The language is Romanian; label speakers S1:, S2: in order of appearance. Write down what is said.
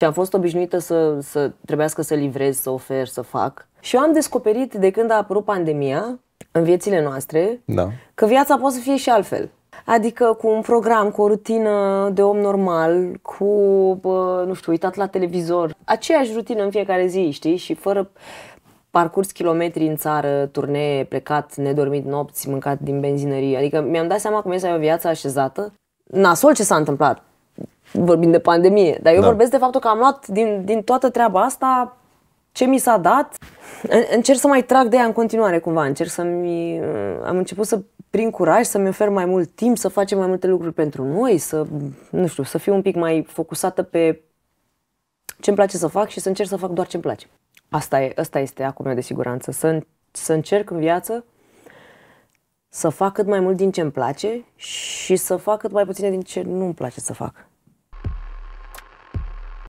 S1: Și am fost obișnuită să, să trebuiască să livrez, să ofer, să fac. Și eu am descoperit de când a apărut pandemia în viețile noastre da. că viața poate să fie și altfel. Adică cu un program, cu o rutină de om normal, cu, bă, nu știu, uitat la televizor. Aceeași rutină în fiecare zi, știi? Și fără parcurs kilometri în țară, turnee, plecat, nedormit nopți, mâncat din benzinărie. Adică mi-am dat seama cum ai o viață așezată. Nasol ce s-a întâmplat vorbim de pandemie, dar eu da. vorbesc de faptul că am luat din, din toată treaba asta ce mi s-a dat. În, încerc să mai trag de ea în continuare cumva, încerc să-mi... Uh, am început să prin curaj să-mi ofer mai mult timp, să facem mai multe lucruri pentru noi, să, nu știu, să fiu un pic mai focusată pe ce îmi place să fac și să încerc să fac doar ce îmi place. Asta, e, asta este acum eu de siguranță, să, să încerc în viață să fac cât mai mult din ce îmi place și să fac cât mai puține din ce nu îmi place să fac.